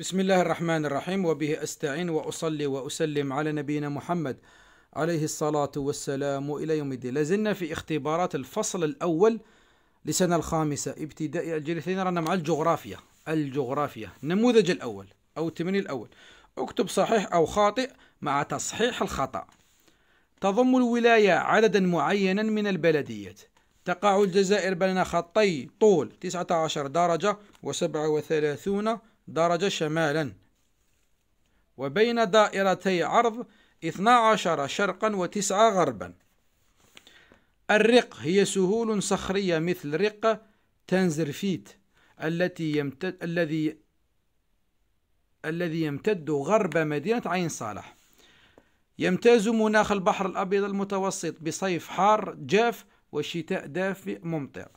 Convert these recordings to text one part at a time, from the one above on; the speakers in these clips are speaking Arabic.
بسم الله الرحمن الرحيم وبه استعين واصلي واسلم على نبينا محمد عليه الصلاه والسلام الى يوم الدين لازلنا في اختبارات الفصل الاول لسنه الخامسه ابتدائي الثاني رانا مع الجغرافيا الجغرافيا النموذج الاول او التمرين الاول اكتب صحيح او خاطئ مع تصحيح الخطا تضم الولايه عددا معينا من البلديات تقع الجزائر بين خطي طول 19 درجه و37 درجة شمالا وبين دائرتي عرض 12 شرقا وتسعة غربا الرق هي سهول صخرية مثل رق تنزرفيت التي يمتد الذي الذي يمتد غرب مدينة عين صالح يمتاز مناخ البحر الأبيض المتوسط بصيف حار جاف وشتاء دافئ ممطر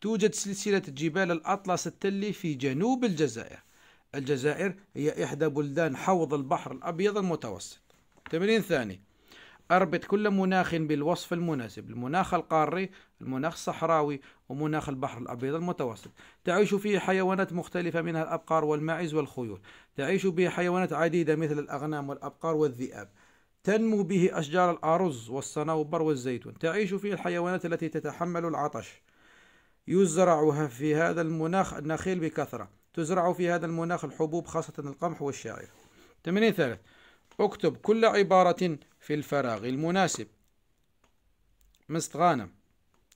توجد سلسلة جبال الأطلس التلي في جنوب الجزائر الجزائر هي إحدى بلدان حوض البحر الأبيض المتوسط تمرين ثاني أربط كل مناخ بالوصف المناسب المناخ القاري المناخ الصحراوي ومناخ البحر الأبيض المتوسط تعيش فيه حيوانات مختلفة منها الأبقار والماعز والخيول تعيش به حيوانات عديدة مثل الأغنام والأبقار والذئاب تنمو به أشجار الأرز والصنوبر والزيتون تعيش فيه الحيوانات التي تتحمل العطش يزرعها في هذا المناخ النخيل بكثرة تزرع في هذا المناخ الحبوب خاصة القمح والشعير تمرين ثالث اكتب كل عبارة في الفراغ المناسب مستغانم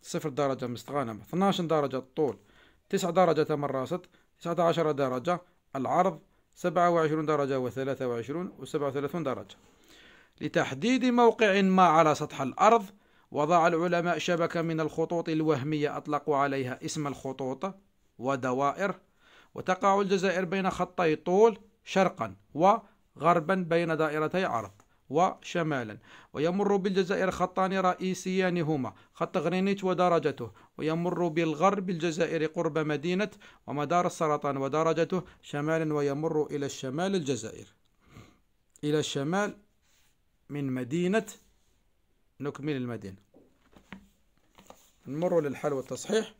صفر درجة مستغانم 12 درجة الطول 9 درجة مراست 19 درجة العرض 27 درجة و23 و37 درجة لتحديد موقع ما على سطح الأرض وضع العلماء شبكة من الخطوط الوهمية أطلقوا عليها اسم الخطوط ودوائر وتقع الجزائر بين خطي طول شرقا وغربا بين دائرتي عرض وشمالا ويمر بالجزائر خطان رئيسيان هما خط غرينيت ودرجته ويمر بالغرب الجزائر قرب مدينة ومدار السرطان ودرجته شمالا ويمر إلى الشمال الجزائر إلى الشمال من مدينة نكمل المدينة نمر للحل والتصحيح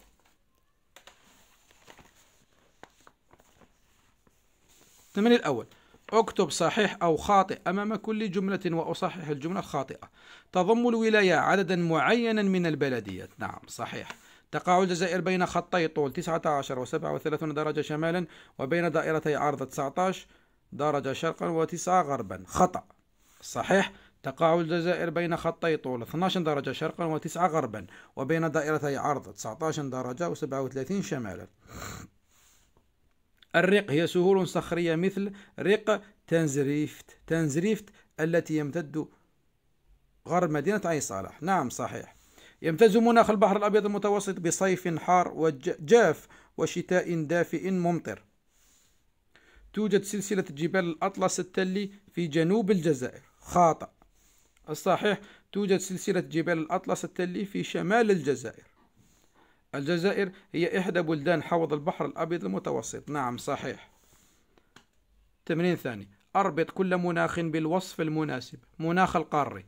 من الأول اكتب صحيح أو خاطئ أمام كل جملة وأصحح الجملة الخاطئة تضم الولاية عددا معينا من البلديات نعم صحيح تقع الجزائر بين خطي طول 19 و 37 درجة شمالا وبين دائرتي عرض 19 درجة شرقا و9 غربا خطأ صحيح تقع الجزائر بين خطي طول 12 درجة شرقا و9 غربا وبين دائرتي عرض 19 درجة و37 شمالا الرق هي سهول صخرية مثل رق تنزريفت تنزريفت التي يمتد غرب مدينة عين صالح نعم صحيح يمتاز مناخ البحر الأبيض المتوسط بصيف حار وجاف وشتاء دافئ ممطر توجد سلسلة جبال الأطلس التلي في جنوب الجزائر خاطئ الصحيح توجد سلسلة جبال الأطلس التلي في شمال الجزائر الجزائر هي إحدى بلدان حوض البحر الأبيض المتوسط نعم صحيح تمرين ثاني أربط كل مناخ بالوصف المناسب مناخ القاري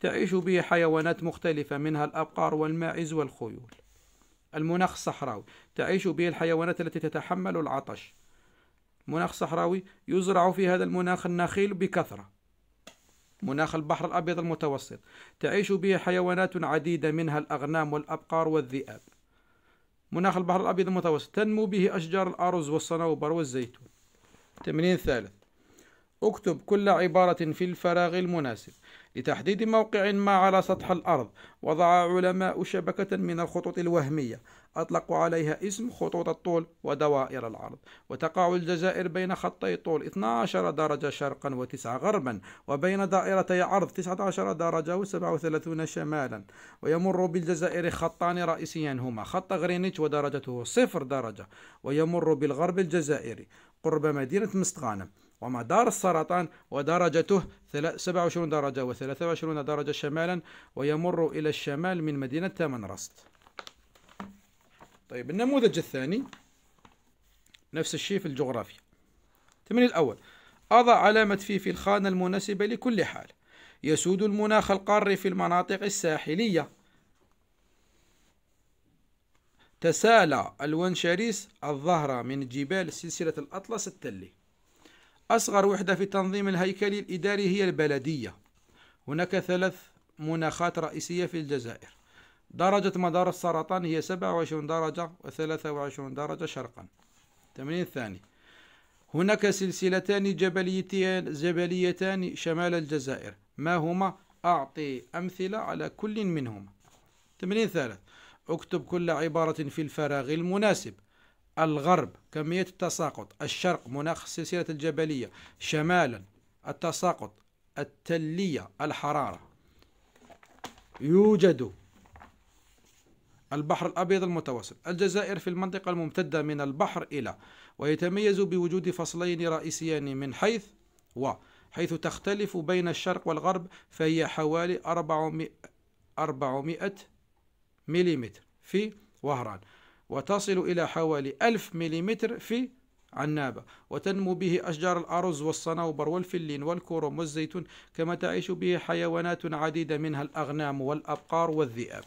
تعيش به حيوانات مختلفة منها الأبقار والماعز والخيول المناخ الصحراوي تعيش به الحيوانات التي تتحمل العطش مناخ صحراوي يزرع في هذا المناخ النخيل بكثرة مناخ البحر الأبيض المتوسط تعيش به حيوانات عديدة منها الأغنام والأبقار والذئاب مناخ البحر الأبيض المتوسط تنمو به أشجار الأرز والصنوبر والزيتون تمرين ثالث اكتب كل عبارة في الفراغ المناسب لتحديد موقع ما على سطح الأرض وضع علماء شبكة من الخطوط الوهمية أطلقوا عليها اسم خطوط الطول ودوائر العرض وتقع الجزائر بين خطي طول 12 درجة شرقا و9 غربا وبين دائرتي عرض 19 درجة و37 شمالا ويمر بالجزائر خطان رئيسيان هما خط غرينيتش ودرجته 0 درجة ويمر بالغرب الجزائري قرب مدينة مستغانم ومدار السرطان ودرجته 27 درجة و 23 درجة شمالا ويمر إلى الشمال من مدينة تامنرست طيب النموذج الثاني نفس الشيء في الجغرافيا التمرين الأول أضع علامة في في الخانة المناسبة لكل حال يسود المناخ القاري في المناطق الساحلية تسالى الوانشاريس الظهرة من جبال سلسلة الأطلس التلي أصغر وحدة في التنظيم الهيكلي الإداري هي البلدية هناك ثلاث مناخات رئيسية في الجزائر درجة مدار السرطان هي 27 درجة و 23 درجة شرقا تمرين الثاني هناك سلسلتان جبليتان جبليتان شمال الجزائر ما هما أعطي أمثلة على كل منهما تمرين ثالث اكتب كل عبارة في الفراغ المناسب الغرب كمية التساقط الشرق مناخ السلسلة الجبلية شمالا التساقط التلية الحرارة يوجد البحر الأبيض المتوسط الجزائر في المنطقة الممتدة من البحر إلى ويتميز بوجود فصلين رئيسيين من حيث و حيث تختلف بين الشرق والغرب فهي حوالي 400 400 ملم في وهران وتصل إلى حوالي 1000 ملم في عنابة وتنمو به أشجار الأرز والصنوبر والفلين والكرم والزيتون كما تعيش به حيوانات عديدة منها الأغنام والأبقار والذئاب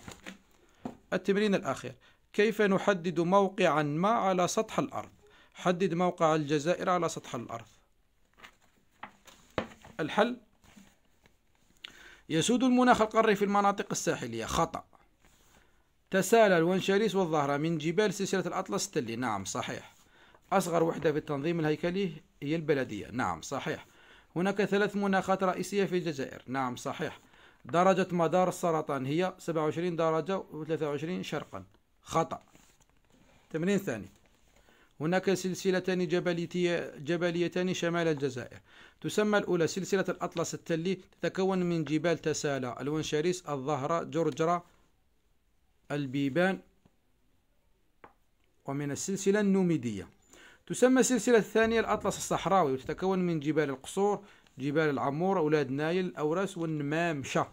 التمرين الأخير كيف نحدد موقعا ما على سطح الأرض حدد موقع الجزائر على سطح الأرض الحل يسود المناخ القاري في المناطق الساحلية خطأ تسالى الونشاليس والظهرة من جبال سلسلة الأطلس التلي نعم صحيح أصغر وحدة في التنظيم الهيكلي هي البلدية نعم صحيح هناك ثلاث مناخات رئيسية في الجزائر نعم صحيح درجة مدار السرطان هي 27 درجة و23 شرقا خطأ تمرين ثاني هناك سلسلتان جبليتان شمال الجزائر تسمى الأولى سلسلة الأطلس التلي تتكون من جبال تسالى الونشاريس الظهرة جرجرة البيبان ومن السلسلة النوميدية تسمى السلسلة الثانية الأطلس الصحراوي وتتكون من جبال القصور جبال العمور أولاد نايل الأوراس والنمامشة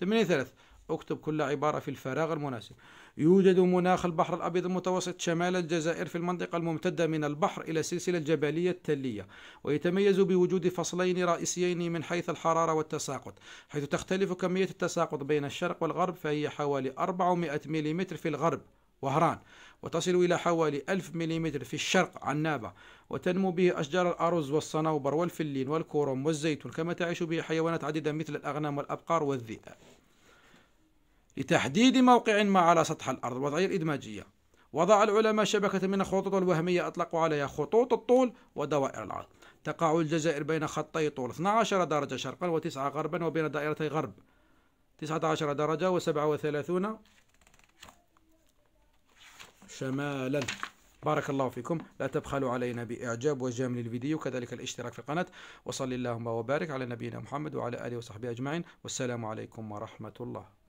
8 3 اكتب كل عبارة في الفراغ المناسب يوجد مناخ البحر الأبيض المتوسط شمال الجزائر في المنطقة الممتدة من البحر إلى السلسلة الجبلية التلية ويتميز بوجود فصلين رئيسيين من حيث الحرارة والتساقط حيث تختلف كمية التساقط بين الشرق والغرب فهي حوالي 400 ملم في الغرب وهران وتصل إلى حوالي 1000 ملم في الشرق عنابة وتنمو به أشجار الأرز والصنوبر والفلين والكرم والزيتون كما تعيش به حيوانات عديدة مثل الأغنام والأبقار والذئاب لتحديد موقع ما على سطح الأرض وضعية إدماجية وضع العلماء شبكة من الخطوط الوهمية أطلقوا عليها خطوط الطول ودوائر العرض تقع الجزائر بين خطي طول 12 درجة شرقا و9 غربا وبين دائرتي غرب 19 درجة و37 شمالا بارك الله فيكم لا تبخلوا علينا بإعجاب وجام للفيديو كذلك الاشتراك في القناة وصل اللهم وبارك على نبينا محمد وعلى آله وصحبه أجمعين والسلام عليكم ورحمة الله